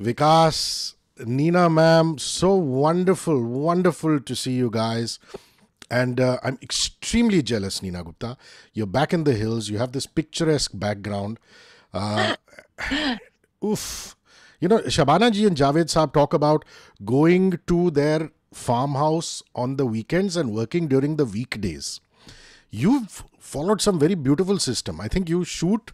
Vikas, Nina, ma'am, so wonderful, wonderful to see you guys. And uh, I'm extremely jealous, Nina Gupta. You're back in the hills. You have this picturesque background. Uh, oof. You know, Shabana ji and Javed Saab talk about going to their farmhouse on the weekends and working during the weekdays. You've followed some very beautiful system. I think you shoot,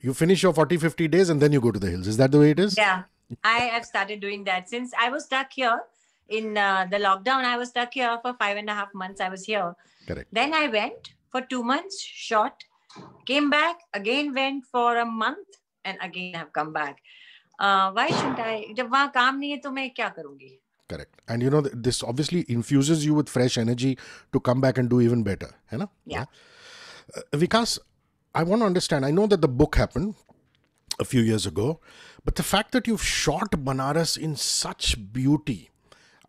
you finish your 40, 50 days, and then you go to the hills. Is that the way it is? Yeah. I have started doing that since I was stuck here in uh, the lockdown. I was stuck here for five and a half months. I was here. Correct. Then I went for two months, short, came back, again went for a month, and again I've come back. Uh, why shouldn't I? जब वहाँ काम नहीं है तो मैं क्या करूँगी? Correct. And you know this obviously infuses you with fresh energy to come back and do even better, है ना? Yeah. yeah. Uh, Vikas, I want to understand. I know that the book happened a few years ago. But the fact that you've shot Banaras in such beauty,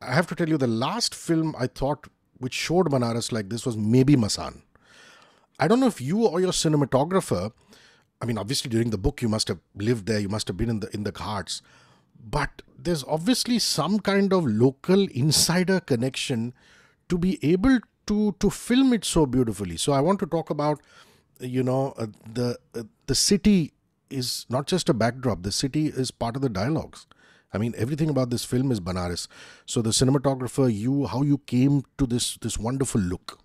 I have to tell you, the last film I thought which showed Banaras like this was maybe Masan. I don't know if you or your cinematographer, I mean, obviously during the book you must have lived there, you must have been in the in the Ghats, but there's obviously some kind of local insider connection to be able to to film it so beautifully. So I want to talk about, you know, uh, the uh, the city is not just a backdrop. The city is part of the dialogues. I mean, everything about this film is Banaras. So the cinematographer, you, how you came to this this wonderful look.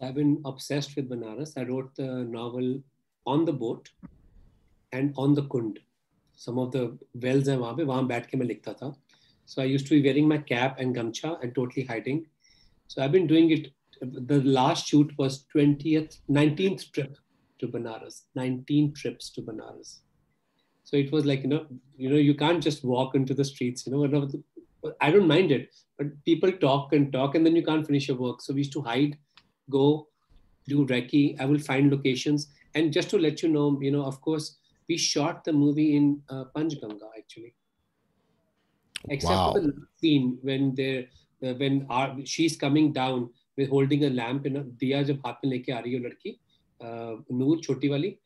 I've been obsessed with Banaras. I wrote the novel on the boat and on the kund. Some of the wells are there. पे वहाँ बैठ So I used to be wearing my cap and gamcha and totally hiding. So I've been doing it. The last shoot was 20th, 19th trip to Banaras, 19 trips to Banaras. So it was like, you know, you know, you can't just walk into the streets, you know, I don't mind it, but people talk and talk and then you can't finish your work. So we used to hide, go, do recce. I will find locations. And just to let you know, you know, of course, we shot the movie in uh, Panchganga actually. Except wow. for the scene when they uh, when our, she's coming down with holding a lamp in a diya jab leke aa ladki uh, Noor Choti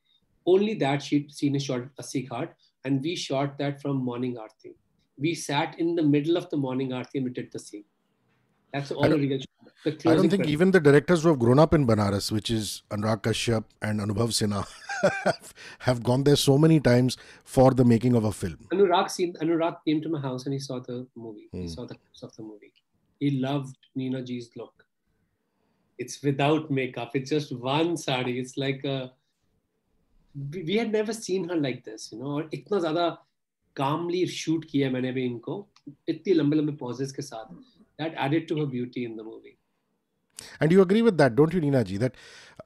Only that she'd seen a shot at Assi Ghat, and we shot that from morning Aarti. We sat in the middle of the morning Aarti and we did the scene. That's all real. I don't think even the directors who have grown up in Banaras, which is Anurag Kashyap and Anubhav Sinha, have gone there so many times for the making of a film. Anurag seen Anurag came to my house and he saw the movie. Hmm. He saw the clips of the movie. He loved Nina Ji's look. It's without makeup. It's just one sari. It's like a, we had never seen her like this, you know. Or इतना ज़्यादा calmly shoot किया मैंने भी इनको इतनी लंबे लंबे pauses के साथ. That added to her beauty in the movie. And you agree with that, don't you, Nina ji? That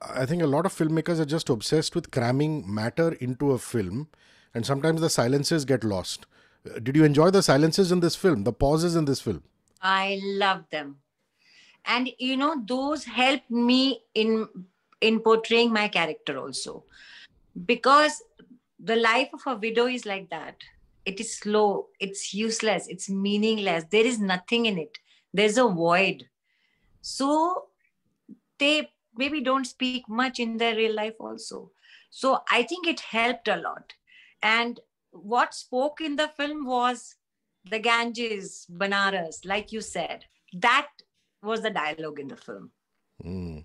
uh, I think a lot of filmmakers are just obsessed with cramming matter into a film, and sometimes the silences get lost. Uh, did you enjoy the silences in this film, the pauses in this film? I love them and you know those help me in in portraying my character also because the life of a widow is like that it is slow it's useless it's meaningless there is nothing in it there's a void so they maybe don't speak much in their real life also so i think it helped a lot and what spoke in the film was the ganges banaras like you said that was the dialogue in the film. Mm.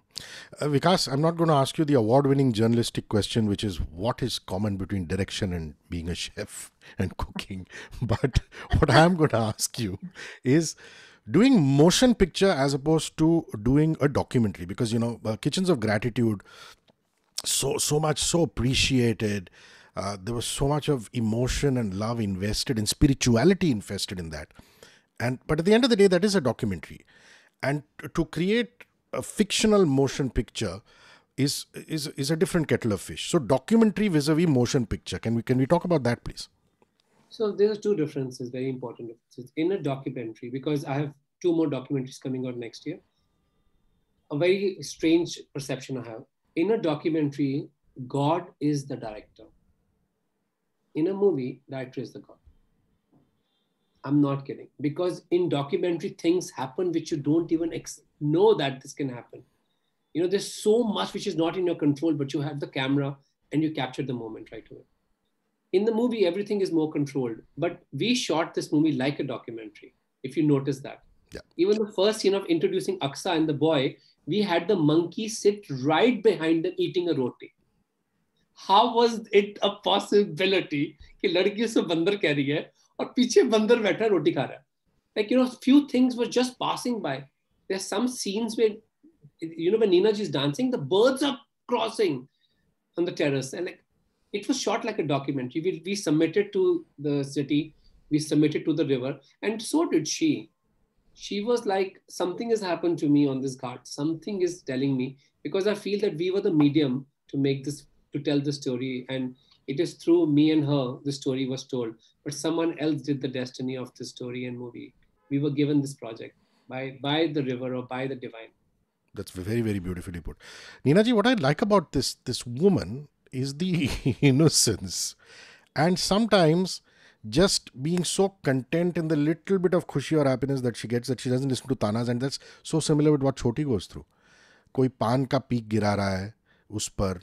Uh, Vikas, I'm not going to ask you the award winning journalistic question, which is what is common between direction and being a chef and cooking. but what I'm going to ask you is doing motion picture as opposed to doing a documentary, because, you know, uh, Kitchens of Gratitude, so, so much, so appreciated. Uh, there was so much of emotion and love invested and spirituality invested in that. And, but at the end of the day, that is a documentary and to create a fictional motion picture is is is a different kettle of fish. So documentary vis-a-vis motion picture. Can we can we talk about that, please? So there are two differences, very important differences in a documentary because I have two more documentaries coming out next year. A very strange perception I have in a documentary, God is the director. In a movie, director is the god. I'm not kidding. Because in documentary, things happen which you don't even ex- know that this can happen. You know, there's so much which is not in your control, but you have the camera and you capture the moment right away. In the movie, everything is more controlled, but we shot this movie like a documentary, if you notice that. Yeah. Even the first scene of introducing Aksa and the boy, we had the monkey sit right behind them eating a roti. How was it a possibility कि लड़की उसको बंदर कह रही है और पीछे बंदर बैठा रोटी खा रहा है like you know few things were just passing by there some scenes you know when Nina is dancing, the birds are crossing on the terrace, and like it was shot like a documentary. We, we submitted to the city, we submitted to the river, and so did she. She was like, something has happened to me on this card. Something is telling me because I feel that we were the medium to make this, to tell the story, and it is through me and her the story was told, but someone else did the destiny of the story and movie. We were given this project by by the river or by the divine. That's very very beautifully put, Nina ji. What I like about this this woman is the innocence, and sometimes just being so content in the little bit of khushi or happiness that she gets that she doesn't listen to tanas and that's so similar with what Choti goes through. कोई पान का peak गिरा रहा है उस पर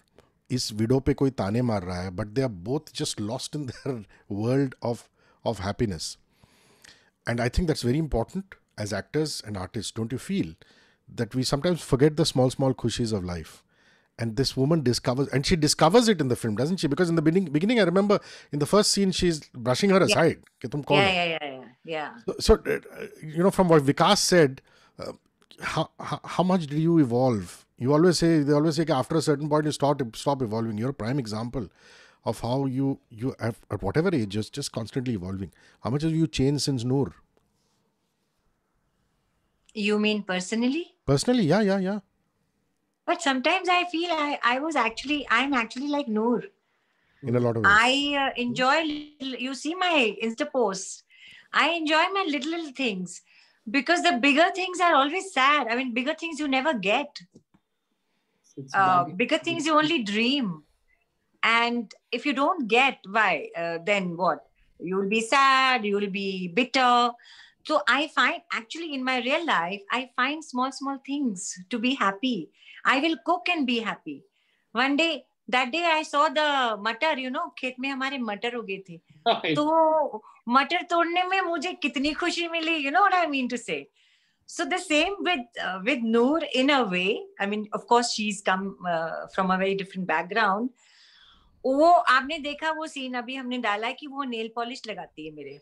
इस window पे कोई ताने मार रहा है but they are both just lost in their world of of happiness and I think that's very important as actors and artist don't you feel that we sometimes forget the small small खुशीज of life and this woman discovers and she discovers it in the film doesn't she because in the beginning, beginning i remember in the first scene she's brushing her aside yeah. yeah, yeah, yeah, yeah. So, uh, you know from what vikas said uh, how, how, how much did you evolve you always say they always say after a certain point you stop stop evolving. You're a prime example of how you you have, at whatever age just just constantly evolving. How much have you changed since Noor? You mean personally? Personally, yeah, yeah, yeah. But sometimes I feel I, I was actually I'm actually like Noor. In a lot of ways. I uh, enjoy you see my Insta posts. I enjoy my little little things because the bigger things are always sad. I mean, bigger things you never get it's uh, bigger things you only dream and if you don't get why uh, then what you will be sad you will be bitter so i find actually in my real life i find small small things to be happy i will cook and be happy one day that day i saw the मटर you know mein hamare हमारे मटर the. So तो मटर mein mujhe मुझे khushi खुशी You know what I mean to say. so the same with uh, with noor in a way i mean of course she's come uh, from a very different background वो आपने देखा वो scene अभी हमने डाला है कि वो नेल पॉलिश लगाती है मेरे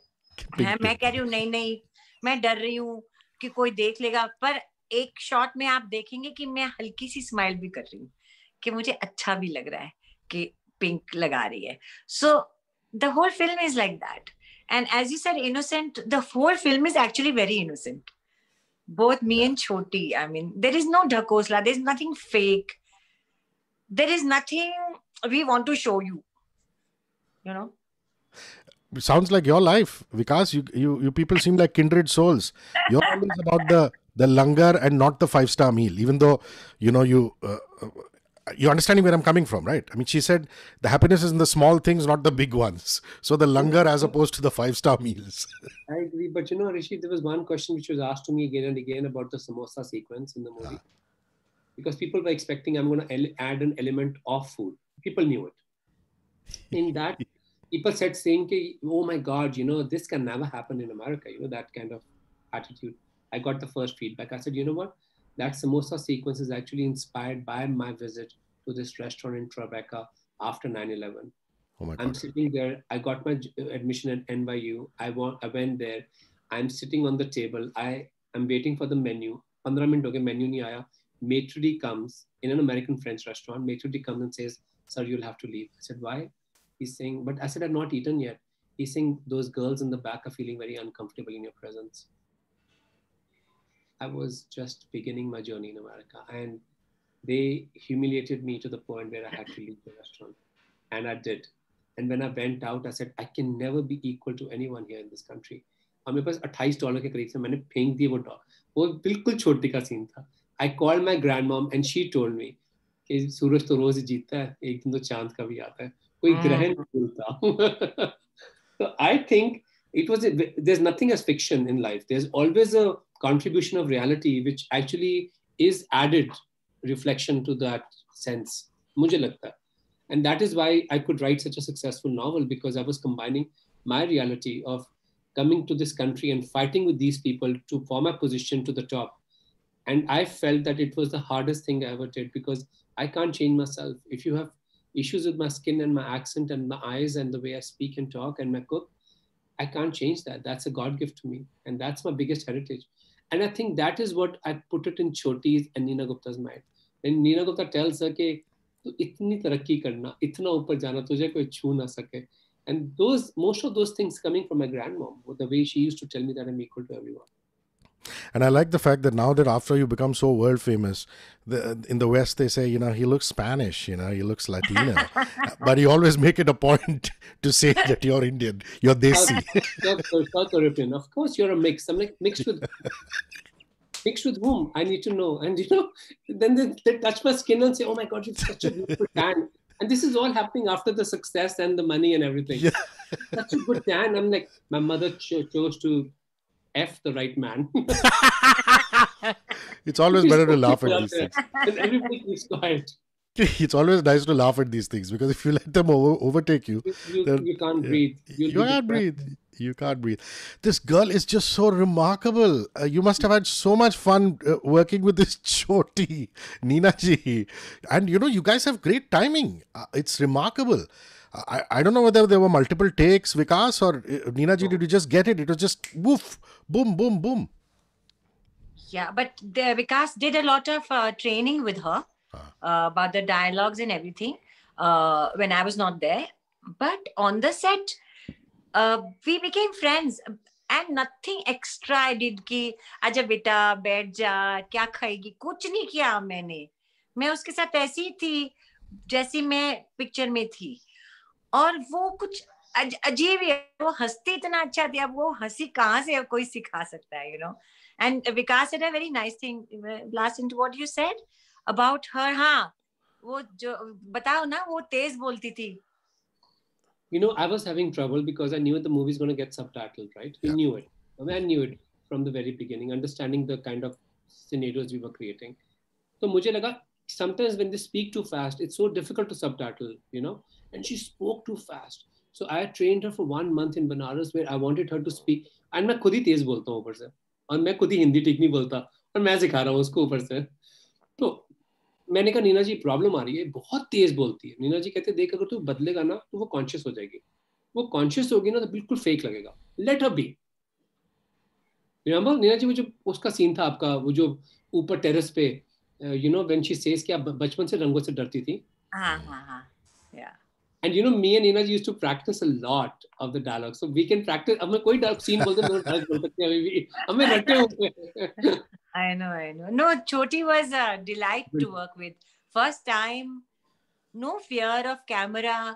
है, मैं कह रही हूँ नहीं नहीं मैं डर रही हूँ कि कोई देख लेगा पर एक शॉट में आप देखेंगे कि मैं हल्की सी स्माइल भी कर रही हूँ कि मुझे अच्छा भी लग रहा है कि पिंक लगा रही है so the whole film is like that and as you sir innocent the whole film is actually very innocent both me and Choti. I mean, there is no dhakosla, there's nothing fake. There is nothing we want to show you. You know? It sounds like your life, Vikas. You, you, you people seem like kindred souls. Your are is about the the langar and not the five star meal even though you know you uh, uh you're understanding where I'm coming from, right? I mean, she said the happiness is in the small things, not the big ones. So the langar as opposed to the five star meals. I agree. But you know, Rishi, there was one question which was asked to me again and again about the samosa sequence in the movie. Yeah. Because people were expecting I'm going to add an element of food. People knew it. In that, people said saying, oh my God, you know, this can never happen in America, you know, that kind of attitude. I got the first feedback. I said, you know what? that samosa sequence is actually inspired by my visit to this restaurant in Tribeca after 9 11. Oh I'm sitting there. I got my uh, admission at NYU. I, want, I went there. I'm sitting on the table. I am waiting for the menu. 15 minutes okay, menu nahi aaya. Maitre d' comes in an American French restaurant. Maitre d' comes and says, sir, you'll have to leave. I said, why? He's saying, but I said, I've not eaten yet. He's saying, those girls in the back are feeling very uncomfortable in your presence. I was just beginning my journey in America. And they humiliated me to the point where I had to leave the restaurant. And I did. And when I went out, I said, I can never be equal to anyone here in this country. I called my grandmom and she told me, Suraj to rose jita, to chant ka bhi aata Koi mm. tha. So I think it was, there's nothing as fiction in life. There's always a contribution of reality, which actually is added reflection to that sense mujhe lagta and that is why i could write such a successful novel because i was combining my reality of coming to this country and fighting with these people to form a position to the top and i felt that it was the hardest thing i ever did because i can't change myself if you have issues with my skin and my accent and my eyes and the way i speak and talk and my cook i can't change that that's a god gift to me and that's my biggest heritage and i think that is what i put it in choti's and nina gupta's mind and Neena Gupta tells her कि तो इतनी तरक्की करना इतना ऊपर जाना तुझे कोई छू ना सके and those most of those things coming from my grandmom the way she used to tell me that I am equal to everyone And I like the fact that now that after you become so world famous, the, in the West they say, you know, he looks Spanish, you know, he looks Latino, but you always make it a point to say that you're Indian, you're Desi. of course, you're a mix. I'm like mixed with Mixed with whom? I need to know. And you know, then they, they touch my skin and say, "Oh my God, you are such a beautiful tan." And this is all happening after the success and the money and everything. Yeah. such a good tan. I'm like, my mother chose to f the right man. it's always better to laugh at these things. And everybody is quiet. it's always nice to laugh at these things because if you let them over, overtake you, you, you can't breathe. You'll you can't breathe. You can't breathe. This girl is just so remarkable. Uh, you must have had so much fun uh, working with this choti, Nina ji. And you know, you guys have great timing. Uh, it's remarkable. Uh, I, I don't know whether there were multiple takes, Vikas, or uh, Nina ji, did you just get it? It was just woof, boom, boom, boom. Yeah, but the, Vikas did a lot of uh, training with her uh, about the dialogues and everything uh, when I was not there. But on the set, uh, we became friends and nothing extra I did कि आजा अच्छा बेटा बैठ जा क्या खाएगी कुछ नहीं किया मैंने मैं उसके साथ ऐसी थी जैसी मैं पिक्चर में थी और वो कुछ अज, अजीब है वो हंसती इतना अच्छा थी अब वो हंसी कहाँ से कोई सिखा सकता है you know and Vikas it a very nice thing last in to what you said about her हाँ वो जो बताओ ना वो तेज बोलती थी You know, I was having trouble because I knew the movie is going to get subtitled, right? Yeah. We knew it. I, mean, I knew it from the very beginning, understanding the kind of scenarios we were creating. So, मुझे लगा sometimes when they speak too fast, it's so difficult to subtitle, you know. And she spoke too fast. So I trained her for one month in Banaras where I wanted her to speak. And मैं खुद ही तेज बोलता हूँ ऊपर से और मैं खुद ही हिंदी ठीक नहीं बोलता और मैं सिखा रहा हूँ उसको ऊपर से तो मैंने कहा नीना जी प्रॉब्लम आ रही है बहुत तेज बोलती है नीना जी कहते देख अगर तू बदलेगा ना तो वो कॉन्शियस हो जाएगी वो कॉन्शियस होगी ना तो बिल्कुल फेक लगेगा let up be remember Neena ji वो जो उसका सीन था आपका वो जो ऊपर टेरेस पे you know when she says आप बचपन से रंगों से डरती थी and you know me and Neena ji to practice a lot of the dialogue so we can practice अब मैं कोई डायलॉग सीन बोलते दूं तो डायलॉग बोल सकते हैं अभी भी हमें डरते हुए I know, I know. No, Choti was a delight to work with. First time, no fear of camera.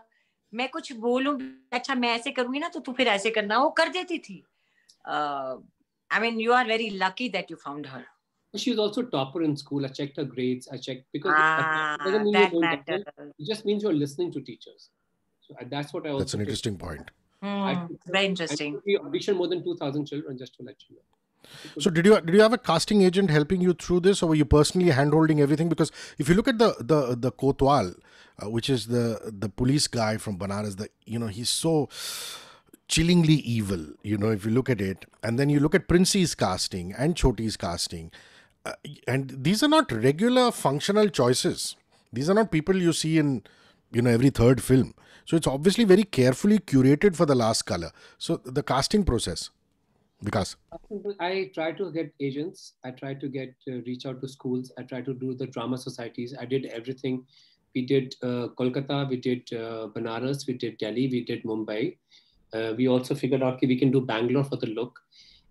मैं कुछ बोलूं अच्छा मैं ऐसे करूंगी ना तो तू फिर ऐसे करना वो कर देती थी I mean you are very lucky that you found her She was also topper in school. I checked her grades. I checked because ah, it doesn't mean that you don't matters. It just means you're listening to teachers. So that's what I was. That's an interesting point. Hmm, I, very interesting. We auditioned more than two thousand children just to let you know. So did you did you have a casting agent helping you through this, or were you personally handholding everything? Because if you look at the the the Kotwal, uh, which is the the police guy from Banaras, the you know he's so chillingly evil. You know if you look at it, and then you look at Princey's casting and Choti's casting, uh, and these are not regular functional choices. These are not people you see in you know every third film. So it's obviously very carefully curated for the last color. So the casting process. Because I try to get agents. I try to get uh, reach out to schools. I try to do the drama societies. I did everything. We did uh, Kolkata. We did uh, Banaras. We did Delhi. We did Mumbai. Uh, we also figured out okay, we can do Bangalore for the look,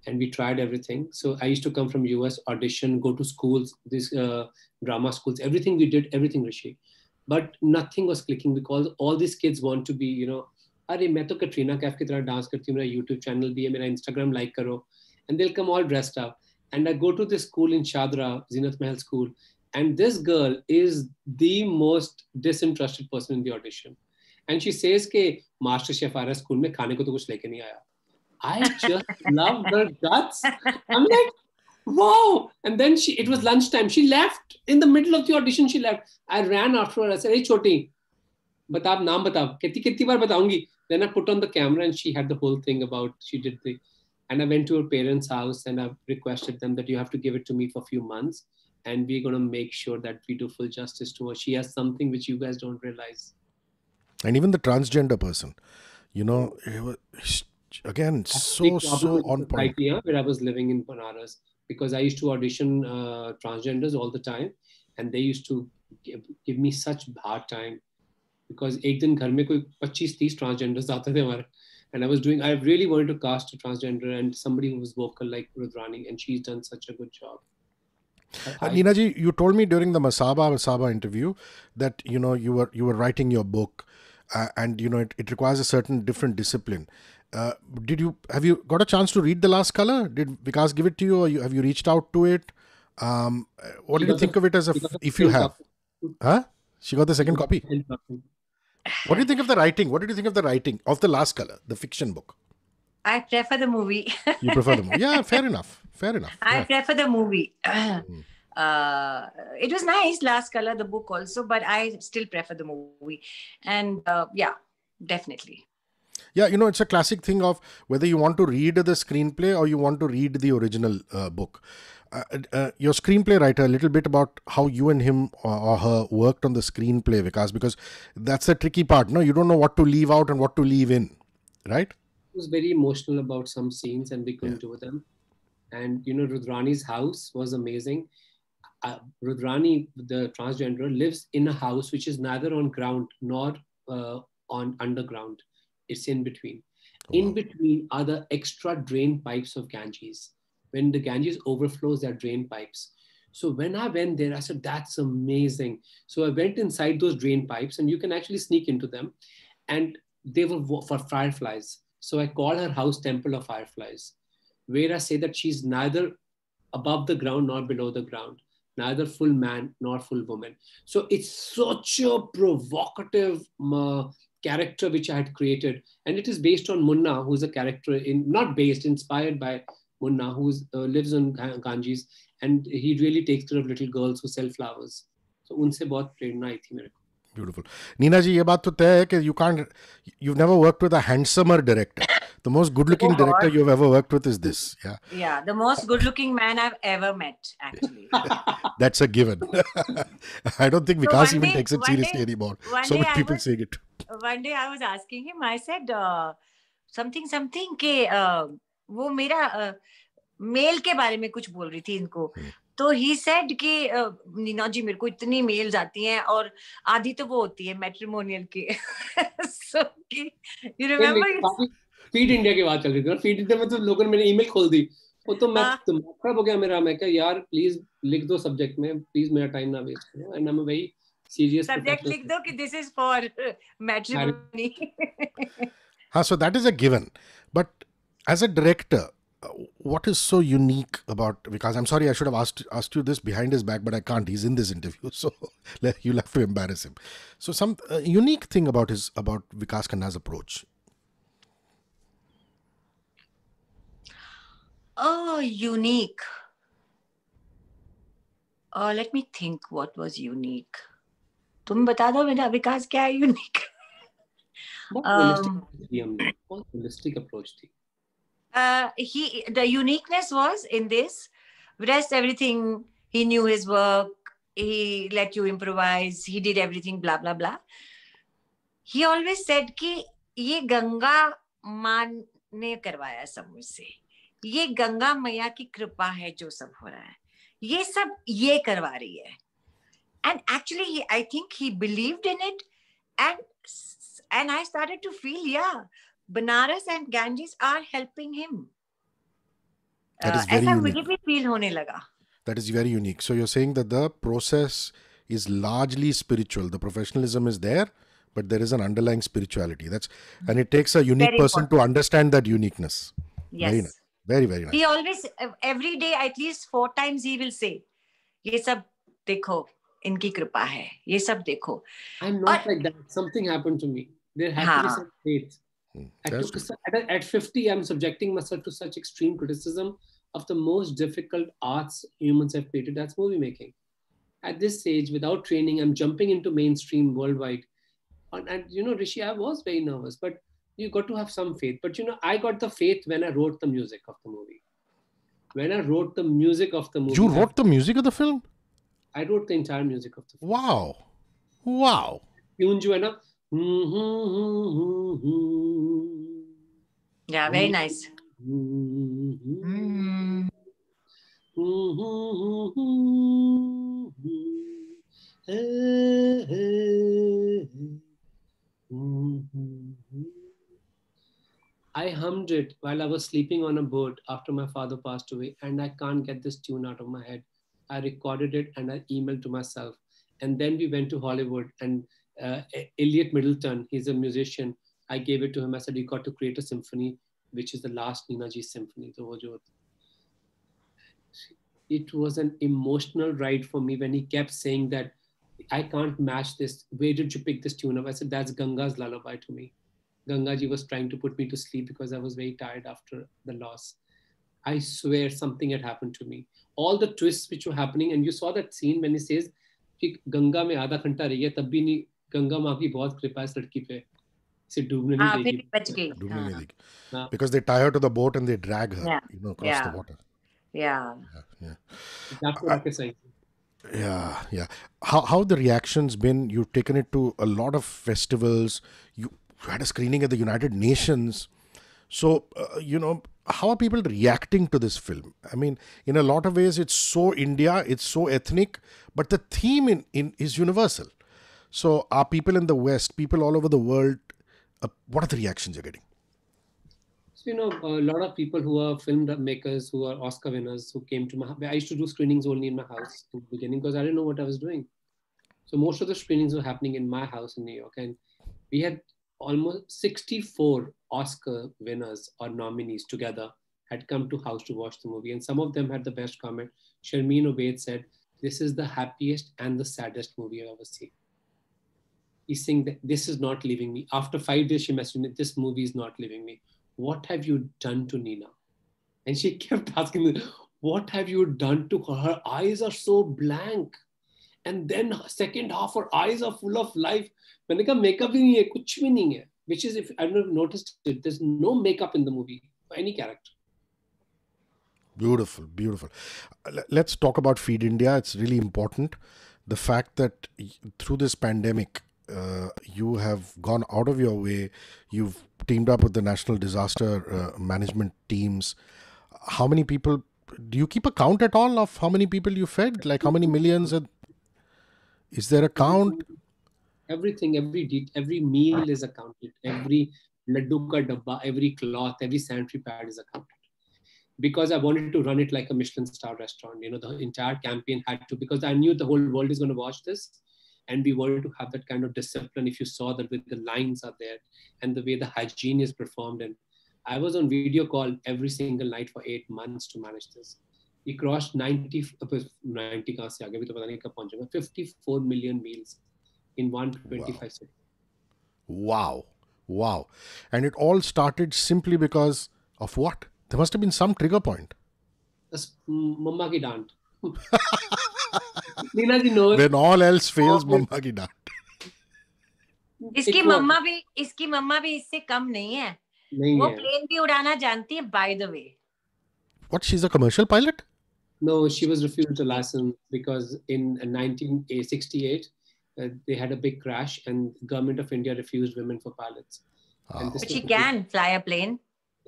and we tried everything. So I used to come from US, audition, go to schools, these uh, drama schools. Everything we did, everything Rishi, but nothing was clicking because all these kids want to be, you know, अरे मैं तो कटरीना कैफ की तरह dance करती हूँ मेरा YouTube channel भी है मेरा इंस्टाग्राम लाइक करो एंड दिल come all dressed up and I go to this school in Shadra, Zinat Mahal School, and this girl is the most disinterested person in the audition. And she says के master chef आ रहा है school में खाने को तो कुछ लेके नहीं आया. I just love her guts. I'm like, wow! And then she, it was lunchtime. She left in the middle of the audition. She left. I ran after her. I said, hey छोटी, बता नाम बता. कितनी कितनी बार बताऊंगी? Then I put on the camera and she had the whole thing about, she did the, and I went to her parents' house and I requested them that you have to give it to me for a few months. And we're going to make sure that we do full justice to her. She has something which you guys don't realize. And even the transgender person, you know, again, so, so on point. Idea where I was living in Banaras because I used to audition uh, transgenders all the time. And they used to give, give me such hard time because एक दिन घर में कोई 25-30 transgenders आते and I was doing I really wanted to cast a transgender and somebody who was vocal like Rudrani and she's done such a good job. Uh, Nina ji, you told me during the Masaba Masaba interview that you know you were you were writing your book, uh, and you know it, it requires a certain different discipline. Uh, did you have you got a chance to read the Last Color? Did Vikas give it to you, or you, have you reached out to it? Um, uh, what do did you think the, of it as a f- if you have? Copy. Huh? She got the second copy what do you think of the writing? What did you think of the writing of the Last Color, the fiction book? I prefer the movie. you prefer the movie? Yeah, fair enough. Fair enough. I yeah. prefer the movie. Hmm. Uh, it was nice last color the book also but i still prefer the movie and uh, yeah definitely yeah you know it's a classic thing of whether you want to read the screenplay or you want to read the original uh, book uh, uh, your screenplay writer a little bit about how you and him uh, or, her worked on the screenplay Vikas because that's the tricky part no you don't know what to leave out and what to leave in right I was very emotional about some scenes and we couldn't yeah. do them and you know Rudrani's house was amazing uh, Rudrani the transgender lives in a house which is neither on ground nor uh, on underground it's in between oh, in between are the extra drain pipes of Ganges when the Ganges overflows their drain pipes. So when I went there, I said, that's amazing. So I went inside those drain pipes and you can actually sneak into them. And they were for fireflies. So I call her house Temple of Fireflies, where I say that she's neither above the ground nor below the ground, neither full man nor full woman. So it's such a provocative uh, character which I had created. And it is based on Munna, who's a character in, not based, inspired by Munna, who uh, lives on Ganges, and he really takes care of little girls who sell flowers. So उनसे बहुत प्रेरणा आई थी मेरे को beautiful Neena जी ये बात तो तय है कि can't, you've never worked with a handsomer director. the most good looking oh, director you've ever worked with is this yeah yeah the most good looking man i've ever met actually that's a given i don't think so even day, takes it seriously day, anymore so many people was, saying it one day i was asking him i said uh, something something ke, uh, वो मेरा mail के बारे में कुछ बोल रही थी इनको हम्म। तो ही सेड कि नीना जी मेरे को इतनी मेल्स आती हैं और आधी तो वो होती है मैट्रिमोनियल की सो कि यू रिमेंबर फीड इंडिया की बात चल रही थी ना फीड इंडिया में तो लोगों ने मेरी ईमेल खोल दी वो तो मैं हाँ। दिमाग खराब हो गया मेरा मैं क्या यार प्लीज लिख दो सब्जेक्ट में प्लीज मेरा टाइम ना वेस्ट करो and I am very serious subject लिख दो कि दिस इज फॉर मैट्रिमोनी हां so that is a given but as a director, uh, what is so unique about Vikas? I'm sorry, I should have asked asked you this behind his back, but I can't. He's in this interview, so you'll have to embarrass him. So, some uh, unique thing about his about Vikas Khanna's approach. Oh, unique. Uh, let me think. What was unique? Tum बता दो Vikas. Vikas क्या है unique uh, he the uniqueness was in this rest everything he knew his work he let you improvise he did everything blah blah blah he always said ki ye ganga maan ne karwaya sab mujhse ye ganga Ganga ki kripa hai jo sab ho raha hai ye sab ye karwa rahi hai and actually he, i think he believed in it and and i started to feel yeah Banaras and Ganges are helping him ऐसा मुझे भी feel होने लगा that is very unique so you're saying that the process is largely spiritual the professionalism is there but there is an underlying spirituality that's and it takes a unique person to understand that uniqueness yes very nice. very very nice he always every day at least four times he will say ye sab dekho इनकी कृपा है ये सब देखो I am not like that something happened to मी there had to at, at 50, I'm subjecting myself to such extreme criticism of the most difficult arts humans have created that's movie making at this stage without training i'm jumping into mainstream worldwide and, and, you know rishi i was very nervous but you got to have some faith but you know i got the faith when i wrote the music of the movie when i wrote the music of the movie you wrote the music of the film i wrote the entire music of the film wow wow tuned you enough Mm-hmm, mm-hmm, mm-hmm. Yeah, very nice. I hummed it while I was sleeping on a boat after my father passed away, and I can't get this tune out of my head. I recorded it and I emailed to myself. And then we went to Hollywood and uh, Elliot Middleton, he's a musician. I gave it to him. I said, you got to create a symphony, which is the last Nina G symphony, It was an emotional ride for me when he kept saying that I can't match this. Where did you pick this tune up? I said, that's Ganga's lullaby to me. Gangaji was trying to put me to sleep because I was very tired after the loss. I swear something had happened to me. All the twists which were happening, and you saw that scene when he says, "Ganga Ganga aadha khanta घंटा रही गंगा माँ की बहुत कृपा है इस लड़की पे इसे डूबने नहीं देगी बच गई डूबने नहीं देगी because they tie to the boat and they drag her you know cross the water yeah yeah yeah. yeah yeah how how the reactions been you've taken it to a lot of festivals you had a screening at the united nations so uh, you know how are people reacting to this film i mean in a lot of ways it's so india it's so ethnic but the theme in, in is universal so, are people in the West, people all over the world, uh, what are the reactions you're getting? So, you know, a lot of people who are filmmakers, who are Oscar winners, who came to my I used to do screenings only in my house in the beginning because I didn't know what I was doing. So, most of the screenings were happening in my house in New York. And we had almost 64 Oscar winners or nominees together had come to house to watch the movie. And some of them had the best comment. Sharmeen Obaid said, This is the happiest and the saddest movie I've ever seen. He's saying that this is not leaving me. After five days, she messaged me, this movie is not leaving me. What have you done to Nina? And she kept asking me, what have you done to her? Her eyes are so blank. And then second half, her eyes are full of life. When I makeup ही नहीं है which is if i do not noticed it, there's no makeup in the movie for any character. Beautiful, beautiful. Let's talk about Feed India. It's really important. The fact that through this pandemic, uh, you have gone out of your way. You've teamed up with the national disaster uh, management teams. How many people do you keep a count at all of how many people you fed? Like how many millions? Are, is there a count? Everything, every every meal is accounted. Every laddu daba, dabba, every cloth, every sanitary pad is accounted because I wanted to run it like a Michelin star restaurant. You know, the entire campaign had to because I knew the whole world is going to watch this and we wanted to have that kind of discipline if you saw that with the lines are there and the way the hygiene is performed and i was on video call every single night for eight months to manage this we crossed 90 uh, 54 million meals in 125 wow. cities wow wow and it all started simply because of what there must have been some trigger point mama ki dant Neenaji knows. When all else fails, mumma की डांट. इसकी मम्मा भी इसकी मम्मा भी इससे कम नहीं है नहीं वो प्लेन भी उड़ाना जानती है by the way what she's a commercial pilot no she was refused a license because in 1968 uh, they had a big crash and government of india refused women for pilots oh. but she can fly a plane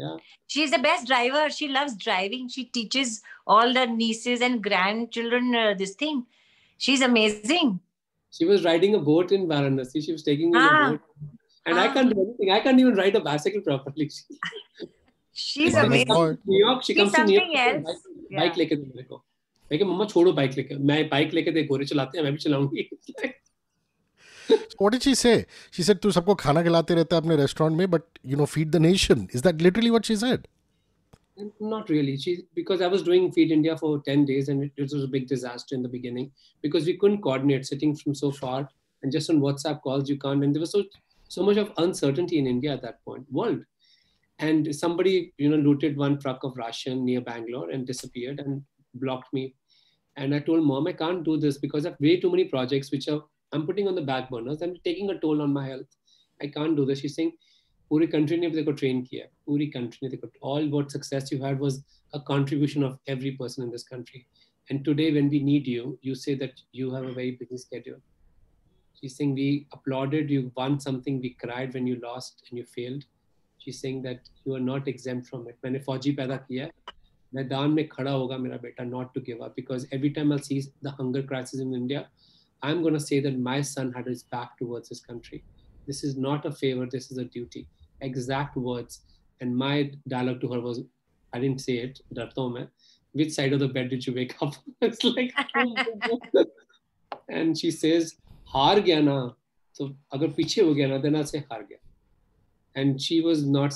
yeah she's the best driver she loves driving she teaches all the nieces and grandchildren uh, this thing she's amazing she was riding a boat in varanasi she was taking ah. a boat and ah. i can't do anything i can't even ride a bicycle properly she's amazing new york she comes to new york bike, yeah. bike leke de mere ko मैं क्या chodo bike leke main bike leke de gore chalate hain main bhi chalaungi what did she say? She said, "तू सबको खाना खिलाते रहता है अपने restaurant में, but you know, feed the nation." Is that literally what she said? not really. She because I was doing Feed India for ten days, and it, it was a big disaster in the beginning because we couldn't coordinate sitting from so far, and just on WhatsApp calls you can't. And there was so so much of uncertainty in India at that point, world. And somebody you know looted one truck of Russian near Bangalore and disappeared and blocked me. And I told mom I can't do this because I have way too many projects which are I'm putting on the back burners and taking a toll on my health. I can't do this. She's saying पूरी country ने देखो train किया पूरी country ने देखो all what success you had was a contribution of every person in this country and today when we need you you say that you have a very busy schedule she's saying we applauded you won something we cried when you lost and you failed she's saying that you are not exempt from it मैंने फौजी पैदा किया मैदान में खड़ा होगा मेरा बेटा not to give up because every time I'll see the hunger crisis in India I'm going to say that my son had his back towards his country this is not a favor this is a duty exact words. And my dialogue to her was, I didn't say it, which side of the bed did you wake up? it's like, oh and she says, Har gaya na. So, agar piche ho gaya na, then I'll say Har gaya. And she was not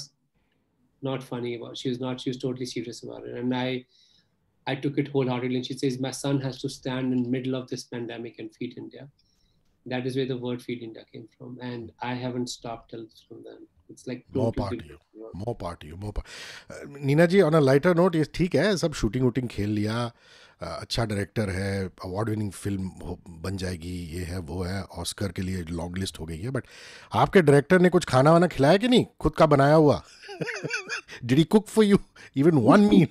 not funny about She was not, she was totally serious about it. And I, I took it wholeheartedly. And she says, My son has to stand in middle of this pandemic and feed India. That is where the word feed India came from. And I haven't stopped till from then. it's like more you more you more Neena ji uh, on a lighter note ये ठीक है सब shooting वूटिंग खेल लिया uh, अच्छा director है award winning film बन जाएगी ये है वो है ऑस्कर के लिए लॉन्ग लिस्ट हो गई है बट आपके डायरेक्टर ने कुछ खाना वाना खिलाया कि नहीं खुद का बनाया हुआ did he cook for you even one meal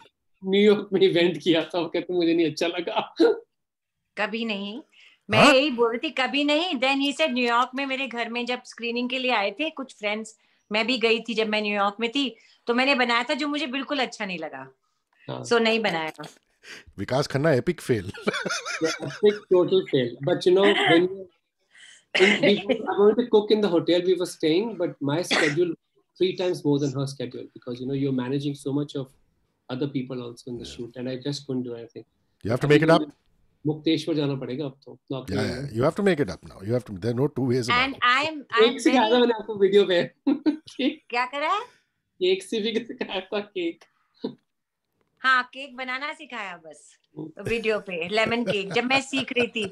New York में इवेंट किया था कहते मुझे नहीं अच्छा लगा कभी नहीं मैं हाँ? यही बोल रही थी कभी नहीं देन ही सेड न्यूयॉर्क में मेरे घर में जब स्क्रीनिंग के लिए आए थे कुछ फ्रेंड्स मैं भी गई थी जब मैं न्यूयॉर्क में थी तो मैंने बनाया था जो मुझे बिल्कुल अच्छा नहीं लगा सो so, नहीं बनाया Vikas Khanna epic fail epic total fail but you know when I wanted to cook in the hotel we were staying, but my schedule three times more than her schedule because you know you're managing so much of other people also in the yeah. shoot, and I just couldn't do anything. You have to I make it up. Mukteshwar जाना पड़ेगा अब तो you have to make it up now you have to there no two ways and I am I am see आदा मैंने आपको video पे क्या कर रहा है केक से भी सिखाया था केक हाँ केक बनाना सिखाया बस वीडियो तो पे लेमन केक जब मैं सीख रही थी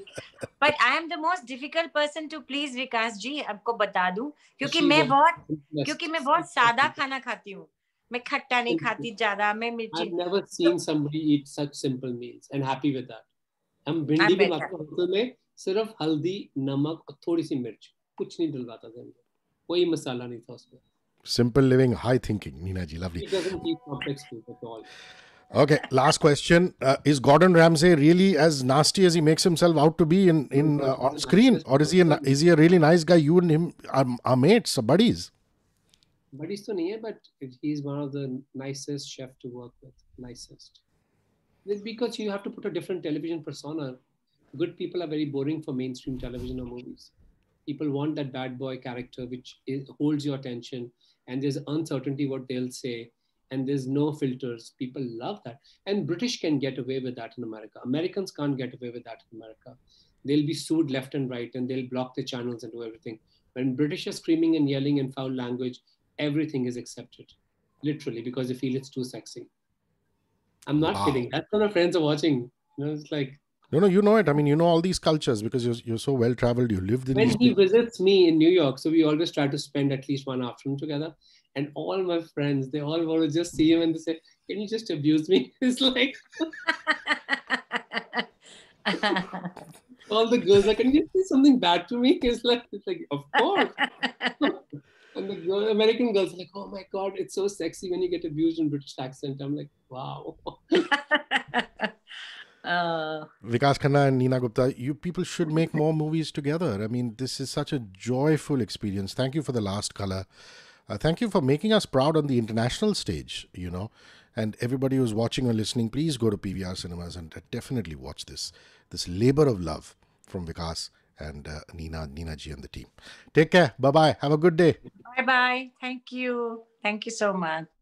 but I am the most difficult person to please Vikas ji आपको बता दूं क्योंकि मैं बहुत क्योंकि मैं बहुत सादा खाना खाती हूँ मैं खट्टा नहीं खाती ज्यादा मैं मिर्ची I've never तो seen somebody eat such simple meals and happy with that हम भिंडी भी खाते होटल में सिर्फ हल्दी नमक और थोड़ी सी मिर्च कुछ नहीं डलवाता था कोई मसाला नहीं था उसमें simple living high thinking nina ji lovely it doesn't keep complex food at all okay last question uh, is gordon ramsay really as nasty as he makes himself out to be in in uh, on screen or is he a, is he a really nice guy you and him are, are mates are buddies buddies to nahi hai but he's one of the nicest chef to work with nicest because you have to put a different television persona. Good people are very boring for mainstream television or movies. People want that bad boy character which is, holds your attention, and there's uncertainty what they'll say, and there's no filters. People love that, and British can get away with that in America. Americans can't get away with that in America. They'll be sued left and right, and they'll block the channels and do everything. When British are screaming and yelling and foul language, everything is accepted, literally, because they feel it's too sexy. I'm not wow. kidding. That's what our friends are watching. You know, it's like no, no, you know it. I mean, you know all these cultures because you're, you're so well traveled. You lived in. When he places. visits me in New York, so we always try to spend at least one afternoon together. And all my friends, they all want to just see him and they say, "Can you just abuse me?" It's like all the girls like, "Can you say something bad to me?" It's like, it's like, of course. And the girl, American girls like, oh my God, it's so sexy when you get abused in British accent. I'm like, wow. Uh, Vikas Khanna and Nina Gupta, you people should make more movies together. I mean, this is such a joyful experience. Thank you for the last color. Uh, thank you for making us proud on the international stage, you know. And everybody who's watching or listening, please go to PVR Cinemas and uh, definitely watch this. This labor of love from Vikas and uh, Nina, Nina G and the team. Take care. Bye bye. Have a good day. Bye bye. Thank you. Thank you so much.